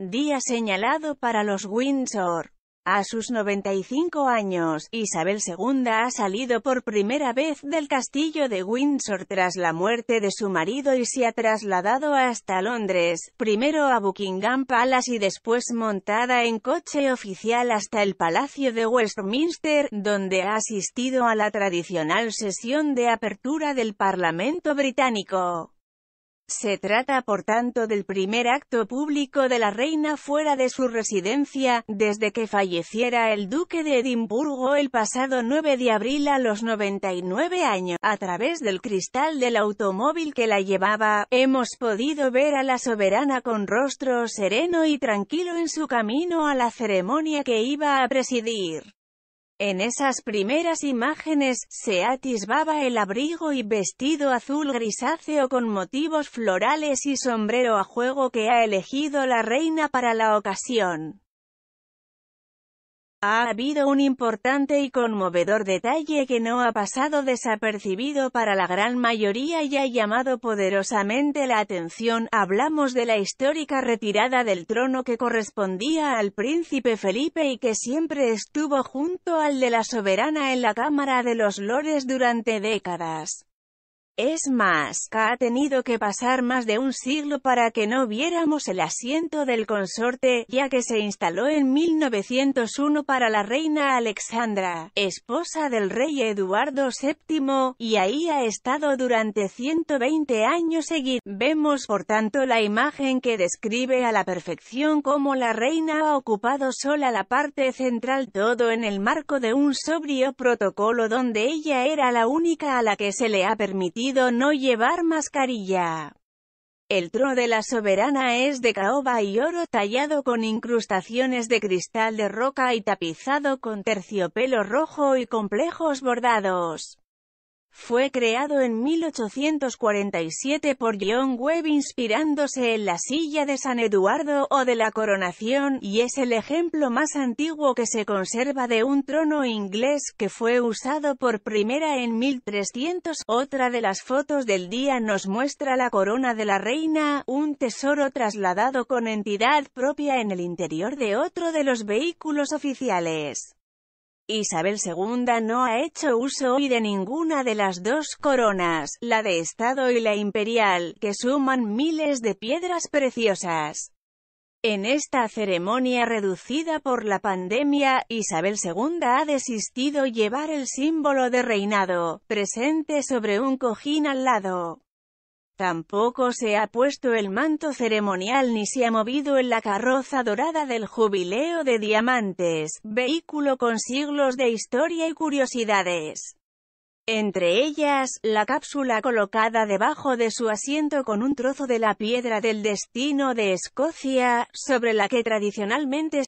Día señalado para los Windsor. A sus 95 años, Isabel II ha salido por primera vez del castillo de Windsor tras la muerte de su marido y se ha trasladado hasta Londres, primero a Buckingham Palace y después montada en coche oficial hasta el Palacio de Westminster, donde ha asistido a la tradicional sesión de apertura del Parlamento británico. Se trata por tanto del primer acto público de la reina fuera de su residencia, desde que falleciera el duque de Edimburgo el pasado 9 de abril a los 99 años. A través del cristal del automóvil que la llevaba, hemos podido ver a la soberana con rostro sereno y tranquilo en su camino a la ceremonia que iba a presidir. En esas primeras imágenes, se atisbaba el abrigo y vestido azul grisáceo con motivos florales y sombrero a juego que ha elegido la reina para la ocasión. Ha habido un importante y conmovedor detalle que no ha pasado desapercibido para la gran mayoría y ha llamado poderosamente la atención, hablamos de la histórica retirada del trono que correspondía al príncipe Felipe y que siempre estuvo junto al de la soberana en la Cámara de los Lores durante décadas. Es más, ha tenido que pasar más de un siglo para que no viéramos el asiento del consorte, ya que se instaló en 1901 para la reina Alexandra, esposa del rey Eduardo VII, y ahí ha estado durante 120 años seguidos. Vemos por tanto la imagen que describe a la perfección cómo la reina ha ocupado sola la parte central todo en el marco de un sobrio protocolo donde ella era la única a la que se le ha permitido no llevar mascarilla. El trono de la soberana es de caoba y oro tallado con incrustaciones de cristal de roca y tapizado con terciopelo rojo y complejos bordados. Fue creado en 1847 por John Webb inspirándose en la silla de San Eduardo o de la coronación, y es el ejemplo más antiguo que se conserva de un trono inglés, que fue usado por primera en 1300. Otra de las fotos del día nos muestra la corona de la reina, un tesoro trasladado con entidad propia en el interior de otro de los vehículos oficiales. Isabel II no ha hecho uso hoy de ninguna de las dos coronas, la de Estado y la imperial, que suman miles de piedras preciosas. En esta ceremonia reducida por la pandemia, Isabel II ha desistido llevar el símbolo de reinado, presente sobre un cojín al lado. Tampoco se ha puesto el manto ceremonial ni se ha movido en la carroza dorada del jubileo de diamantes, vehículo con siglos de historia y curiosidades. Entre ellas, la cápsula colocada debajo de su asiento con un trozo de la piedra del destino de Escocia, sobre la que tradicionalmente